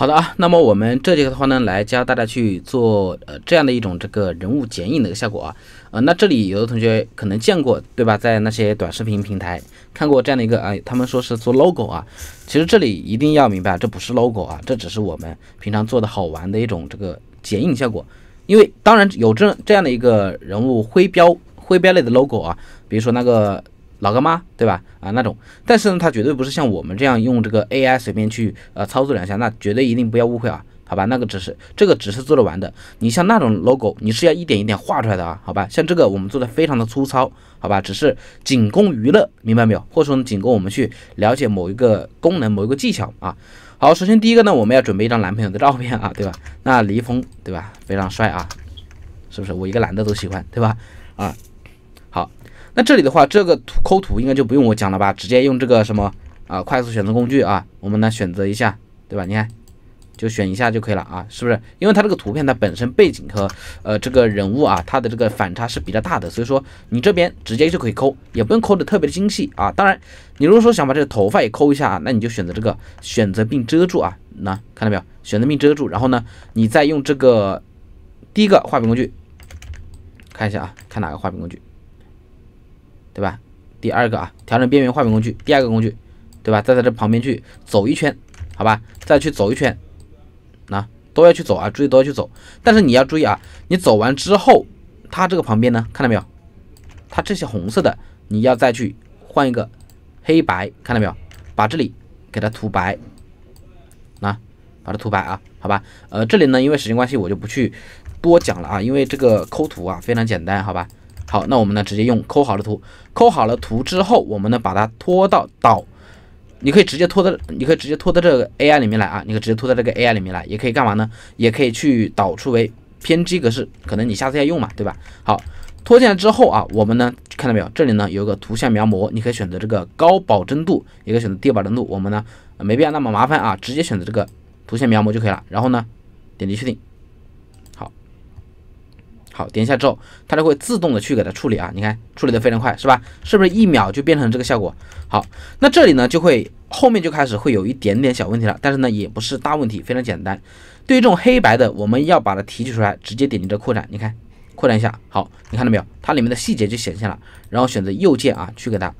好的啊，那么我们这节课的话呢，来教大家去做呃这样的一种这个人物剪影的一个效果啊，呃，那这里有的同学可能见过对吧？在那些短视频平台看过这样的一个，哎，他们说是做 logo 啊，其实这里一定要明白，这不是 logo 啊，这只是我们平常做的好玩的一种这个剪影效果，因为当然有这这样的一个人物徽标徽标类的 logo 啊，比如说那个。老干妈，对吧？啊，那种，但是呢，它绝对不是像我们这样用这个 AI 随便去呃操作两下，那绝对一定不要误会啊，好吧？那个只是这个只是做着完的，你像那种 logo，你是要一点一点画出来的啊，好吧？像这个我们做的非常的粗糙，好吧？只是仅供娱乐，明白没有？或者说仅供我们去了解某一个功能、某一个技巧啊。好，首先第一个呢，我们要准备一张男朋友的照片啊，对吧？那李易峰，对吧？非常帅啊，是不是？我一个男的都喜欢，对吧？啊。那这里的话，这个图抠图应该就不用我讲了吧？直接用这个什么啊，快速选择工具啊，我们呢选择一下，对吧？你看，就选一下就可以了啊，是不是？因为它这个图片它本身背景和呃这个人物啊，它的这个反差是比较大的，所以说你这边直接就可以抠，也不用抠的特别的精细啊。当然，你如果说想把这个头发也抠一下啊，那你就选择这个选择并遮住啊，那看到没有？选择并遮住，然后呢，你再用这个第一个画笔工具看一下啊，看哪个画笔工具？对吧？第二个啊，调整边缘画笔工具，第二个工具，对吧？再在这旁边去走一圈，好吧？再去走一圈，那都要去走啊，注意都要去走。但是你要注意啊，你走完之后，它这个旁边呢，看到没有？它这些红色的，你要再去换一个黑白，看到没有？把这里给它涂白，啊，把它涂白啊，好吧？呃，这里呢，因为时间关系，我就不去多讲了啊，因为这个抠图啊，非常简单，好吧？好，那我们呢直接用抠好的图，抠好了图之后，我们呢把它拖到导，你可以直接拖到，你可以直接拖到这个 AI 里面来啊，你可以直接拖到这个 AI 里面来，也可以干嘛呢？也可以去导出为偏激格式，可能你下次要用嘛，对吧？好，拖进来之后啊，我们呢看到没有，这里呢有个图像描摹，你可以选择这个高保真度，也可以选择低保真度，我们呢没必要那么麻烦啊，直接选择这个图像描摹就可以了，然后呢点击确定。好，点一下之后，它就会自动的去给它处理啊。你看，处理的非常快，是吧？是不是一秒就变成这个效果？好，那这里呢，就会后面就开始会有一点点小问题了，但是呢，也不是大问题，非常简单。对于这种黑白的，我们要把它提取出来，直接点击这扩展，你看，扩展一下。好，你看到没有？它里面的细节就显现了，然后选择右键啊，去给它。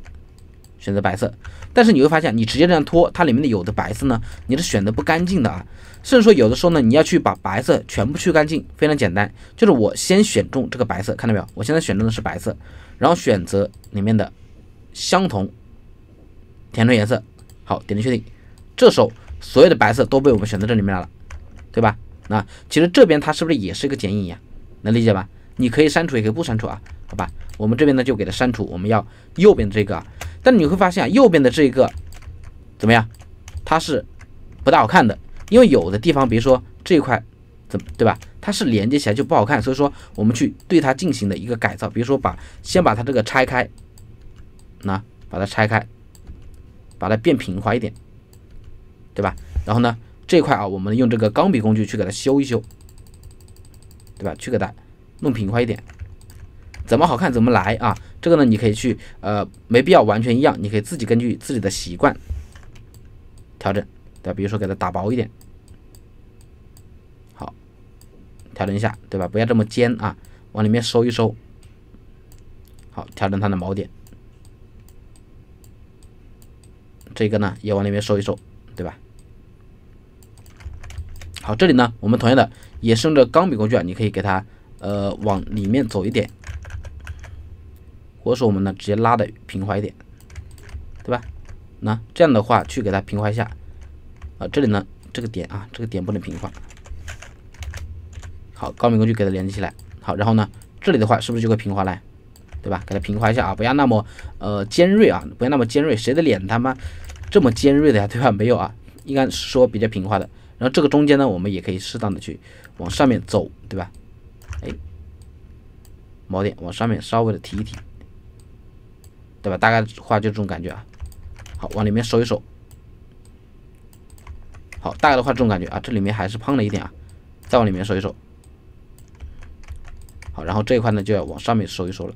选择白色，但是你会发现，你直接这样拖，它里面的有的白色呢，你是选择不干净的啊。甚至说有的时候呢，你要去把白色全部去干净，非常简单，就是我先选中这个白色，看到没有？我现在选中的是白色，然后选择里面的相同，填充颜色，好，点击确定，这时候所有的白色都被我们选择这里面来了，对吧？那其实这边它是不是也是一个剪影呀？能理解吧？你可以删除，也可以不删除啊，好吧？我们这边呢就给它删除，我们要右边这个。但你会发现啊，右边的这个怎么样？它是不大好看的，因为有的地方，比如说这一块，怎对吧？它是连接起来就不好看，所以说我们去对它进行的一个改造，比如说把先把它这个拆开，那把它拆开，把它变平滑一点，对吧？然后呢，这块啊，我们用这个钢笔工具去给它修一修，对吧？去给它弄平滑一点，怎么好看怎么来啊。这个呢，你可以去，呃，没必要完全一样，你可以自己根据自己的习惯调整，对吧？比如说给它打薄一点，好，调整一下，对吧？不要这么尖啊，往里面收一收，好，调整它的锚点，这个呢也往里面收一收，对吧？好，这里呢，我们同样的也是用这钢笔工具啊，你可以给它，呃，往里面走一点。或者说我们呢，直接拉的平滑一点，对吧？那这样的话去给它平滑一下啊，这里呢这个点啊，这个点不能平滑。好，高明工具给它连接起来。好，然后呢，这里的话是不是就会平滑了？对吧？给它平滑一下啊，不要那么呃尖锐啊，不要那么尖锐，谁的脸他妈这么尖锐的呀？对吧？没有啊，应该说比较平滑的。然后这个中间呢，我们也可以适当的去往上面走，对吧？哎，锚点往上面稍微的提一提。对吧？大概画就这种感觉啊。好，往里面收一收。好，大概的话这种感觉啊，这里面还是胖了一点啊。再往里面收一收。好，然后这一块呢就要往上面收一收了。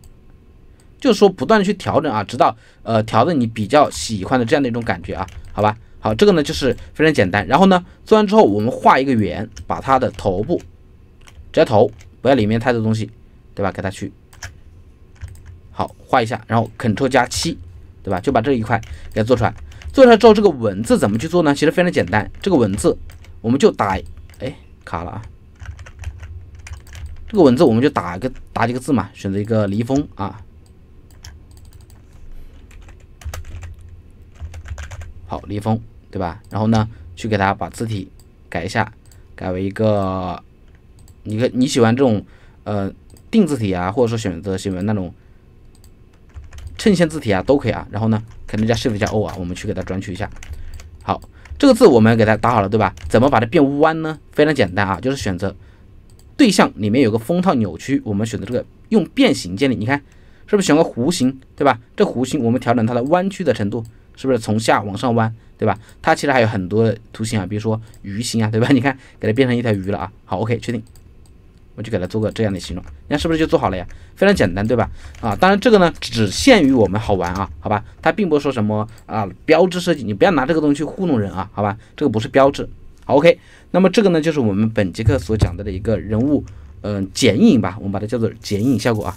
就是说不断的去调整啊，直到呃调的你比较喜欢的这样的一种感觉啊，好吧？好，这个呢就是非常简单。然后呢，做完之后我们画一个圆，把它的头部只要头，不要里面太多东西，对吧？给它去。好，画一下，然后 Ctrl 加七，对吧？就把这一块给做出来。做出来之后，这个文字怎么去做呢？其实非常简单，这个文字我们就打，哎，卡了啊。这个文字我们就打一个，打几个字嘛。选择一个“离峰”啊，好，“离峰”对吧？然后呢，去给它把字体改一下，改为一个，你个你喜欢这种呃定字体啊，或者说选择新闻那种。衬线字体啊，都可以啊。然后呢，c t r Shift 加 O 啊，我们去给它转取一下。好，这个字我们给它打好了，对吧？怎么把它变弯呢？非常简单啊，就是选择对象里面有个封套扭曲，我们选择这个用变形建立。你看，是不是选个弧形，对吧？这弧形我们调整它的弯曲的程度，是不是从下往上弯，对吧？它其实还有很多图形啊，比如说鱼形啊，对吧？你看，给它变成一条鱼了啊。好，OK，确定。我就给它做个这样的形状，你看是不是就做好了呀？非常简单，对吧？啊，当然这个呢只限于我们好玩啊，好吧？它并不是说什么啊标志设计，你不要拿这个东西糊弄人啊，好吧？这个不是标志。好，OK，那么这个呢就是我们本节课所讲的一个人物，嗯，剪影吧，我们把它叫做剪影效果啊。